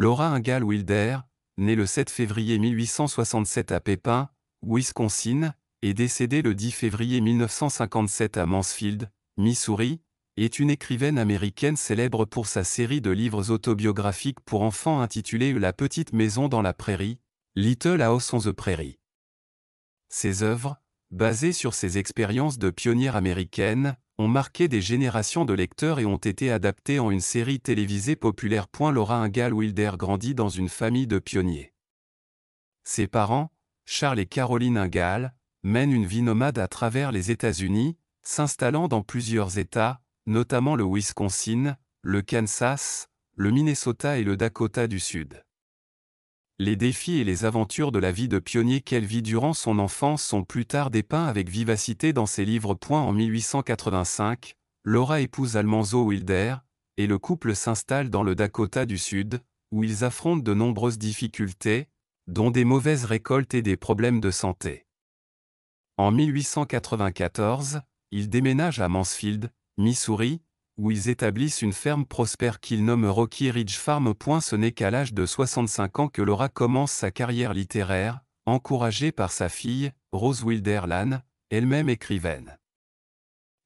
Laura Ingall Wilder, née le 7 février 1867 à Pépin, Wisconsin, et décédée le 10 février 1957 à Mansfield, Missouri, est une écrivaine américaine célèbre pour sa série de livres autobiographiques pour enfants intitulée La petite maison dans la prairie, Little House on the Prairie. Ses œuvres, basées sur ses expériences de pionnière américaine, ont marqué des générations de lecteurs et ont été adaptés en une série télévisée populaire. Laura Ingalls Wilder grandit dans une famille de pionniers. Ses parents, Charles et Caroline Ingall, mènent une vie nomade à travers les États-Unis, s'installant dans plusieurs États, notamment le Wisconsin, le Kansas, le Minnesota et le Dakota du Sud. Les défis et les aventures de la vie de pionnier qu'elle vit durant son enfance sont plus tard dépeints avec vivacité dans ses livres. En 1885, Laura épouse Almanzo Wilder, et le couple s'installe dans le Dakota du Sud, où ils affrontent de nombreuses difficultés, dont des mauvaises récoltes et des problèmes de santé. En 1894, ils déménagent à Mansfield, Missouri, où ils établissent une ferme prospère qu'ils nomment Rocky Ridge Farm. Ce n'est qu'à l'âge de 65 ans que Laura commence sa carrière littéraire, encouragée par sa fille, Rose Wilderlan, elle-même écrivaine.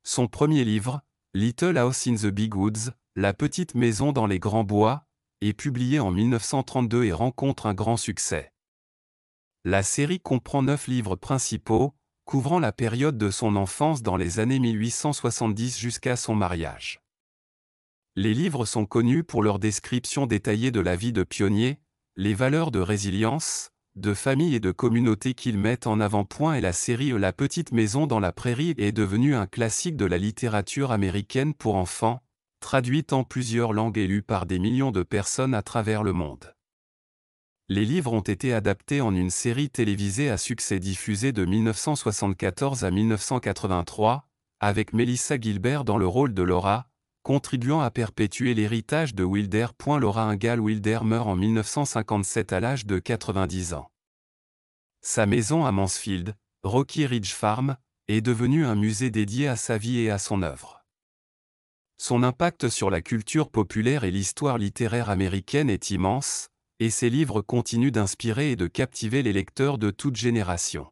Son premier livre, Little House in the Big Woods, La petite maison dans les grands bois, est publié en 1932 et rencontre un grand succès. La série comprend neuf livres principaux, couvrant la période de son enfance dans les années 1870 jusqu'à son mariage. Les livres sont connus pour leur description détaillée de la vie de pionnier, les valeurs de résilience, de famille et de communauté qu'ils mettent en avant-point et la série e, La petite maison dans la prairie est devenue un classique de la littérature américaine pour enfants, traduite en plusieurs langues et lue par des millions de personnes à travers le monde les livres ont été adaptés en une série télévisée à succès diffusée de 1974 à 1983, avec Melissa Gilbert dans le rôle de Laura, contribuant à perpétuer l'héritage de Wilder. Laura Ingall Wilder meurt en 1957 à l'âge de 90 ans. Sa maison à Mansfield, Rocky Ridge Farm, est devenue un musée dédié à sa vie et à son œuvre. Son impact sur la culture populaire et l'histoire littéraire américaine est immense, et ses livres continuent d'inspirer et de captiver les lecteurs de toute génération.